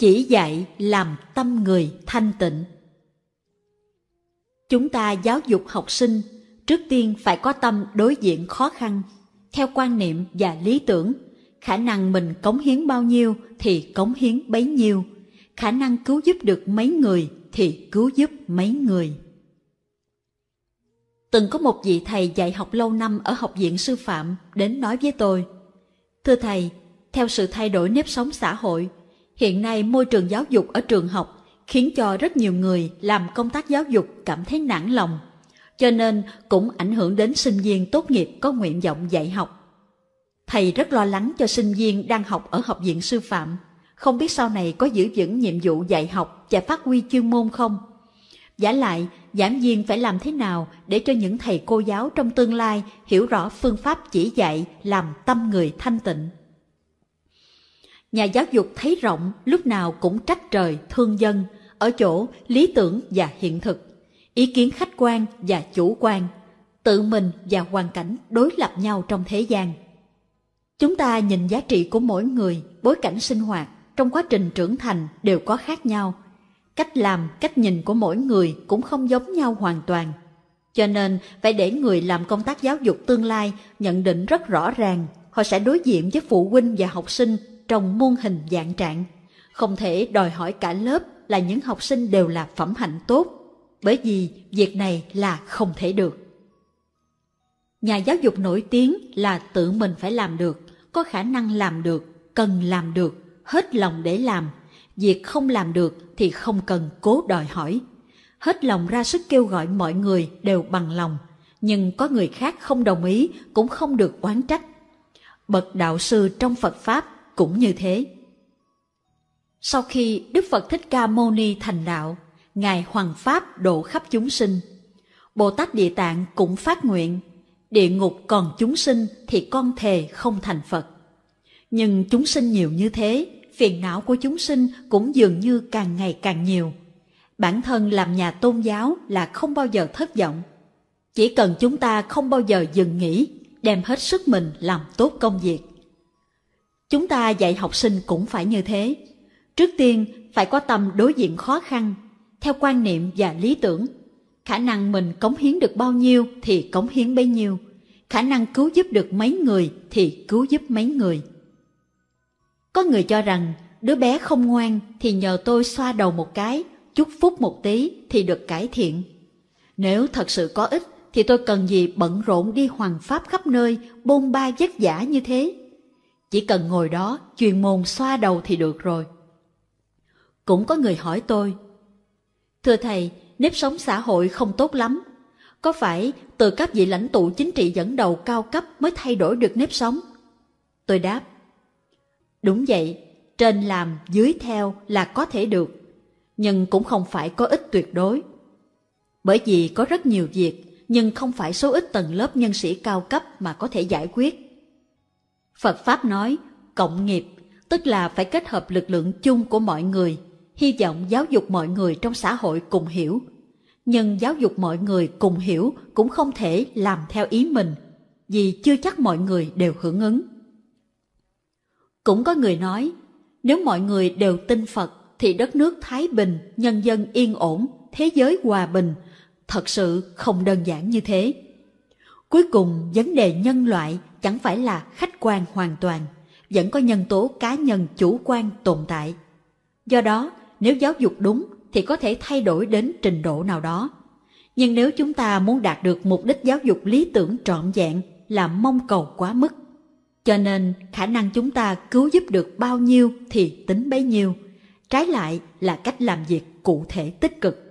chỉ dạy làm tâm người thanh tịnh chúng ta giáo dục học sinh trước tiên phải có tâm đối diện khó khăn theo quan niệm và lý tưởng khả năng mình cống hiến bao nhiêu thì cống hiến bấy nhiêu khả năng cứu giúp được mấy người thì cứu giúp mấy người từng có một vị thầy dạy học lâu năm ở học viện sư phạm đến nói với tôi thưa thầy theo sự thay đổi nếp sống xã hội hiện nay môi trường giáo dục ở trường học khiến cho rất nhiều người làm công tác giáo dục cảm thấy nản lòng cho nên cũng ảnh hưởng đến sinh viên tốt nghiệp có nguyện vọng dạy học thầy rất lo lắng cho sinh viên đang học ở học viện sư phạm không biết sau này có giữ vững nhiệm vụ dạy học và phát huy chuyên môn không giả lại giảng viên phải làm thế nào để cho những thầy cô giáo trong tương lai hiểu rõ phương pháp chỉ dạy làm tâm người thanh tịnh Nhà giáo dục thấy rộng lúc nào cũng trách trời thương dân ở chỗ lý tưởng và hiện thực, ý kiến khách quan và chủ quan, tự mình và hoàn cảnh đối lập nhau trong thế gian. Chúng ta nhìn giá trị của mỗi người, bối cảnh sinh hoạt trong quá trình trưởng thành đều có khác nhau. Cách làm, cách nhìn của mỗi người cũng không giống nhau hoàn toàn. Cho nên phải để người làm công tác giáo dục tương lai nhận định rất rõ ràng, họ sẽ đối diện với phụ huynh và học sinh trong muôn hình dạng trạng. Không thể đòi hỏi cả lớp là những học sinh đều là phẩm hạnh tốt, bởi vì việc này là không thể được. Nhà giáo dục nổi tiếng là tự mình phải làm được, có khả năng làm được, cần làm được, hết lòng để làm. Việc không làm được thì không cần cố đòi hỏi. Hết lòng ra sức kêu gọi mọi người đều bằng lòng, nhưng có người khác không đồng ý cũng không được oán trách. Bậc đạo sư trong Phật Pháp cũng như thế. Sau khi Đức Phật Thích Ca Mâu Ni thành đạo, Ngài Hoàng Pháp độ khắp chúng sinh. Bồ Tát Địa Tạng cũng phát nguyện, địa ngục còn chúng sinh thì con thề không thành Phật. Nhưng chúng sinh nhiều như thế, phiền não của chúng sinh cũng dường như càng ngày càng nhiều. Bản thân làm nhà tôn giáo là không bao giờ thất vọng. Chỉ cần chúng ta không bao giờ dừng nghỉ, đem hết sức mình làm tốt công việc Chúng ta dạy học sinh cũng phải như thế. Trước tiên, phải có tâm đối diện khó khăn, theo quan niệm và lý tưởng. Khả năng mình cống hiến được bao nhiêu thì cống hiến bấy nhiêu. Khả năng cứu giúp được mấy người thì cứu giúp mấy người. Có người cho rằng đứa bé không ngoan thì nhờ tôi xoa đầu một cái, chúc phúc một tí thì được cải thiện. Nếu thật sự có ích thì tôi cần gì bận rộn đi hoàng pháp khắp nơi, bôn ba vất vả như thế. Chỉ cần ngồi đó, chuyên môn xoa đầu thì được rồi. Cũng có người hỏi tôi, Thưa Thầy, nếp sống xã hội không tốt lắm. Có phải từ các vị lãnh tụ chính trị dẫn đầu cao cấp mới thay đổi được nếp sống? Tôi đáp, Đúng vậy, trên làm, dưới theo là có thể được, nhưng cũng không phải có ích tuyệt đối. Bởi vì có rất nhiều việc, nhưng không phải số ít tầng lớp nhân sĩ cao cấp mà có thể giải quyết. Phật Pháp nói, cộng nghiệp, tức là phải kết hợp lực lượng chung của mọi người, hy vọng giáo dục mọi người trong xã hội cùng hiểu. Nhưng giáo dục mọi người cùng hiểu cũng không thể làm theo ý mình, vì chưa chắc mọi người đều hưởng ứng. Cũng có người nói, nếu mọi người đều tin Phật thì đất nước thái bình, nhân dân yên ổn, thế giới hòa bình, thật sự không đơn giản như thế. Cuối cùng, vấn đề nhân loại chẳng phải là khách quan hoàn toàn, vẫn có nhân tố cá nhân chủ quan tồn tại. Do đó, nếu giáo dục đúng thì có thể thay đổi đến trình độ nào đó. Nhưng nếu chúng ta muốn đạt được mục đích giáo dục lý tưởng trọn vẹn là mong cầu quá mức. Cho nên, khả năng chúng ta cứu giúp được bao nhiêu thì tính bấy nhiêu. Trái lại là cách làm việc cụ thể tích cực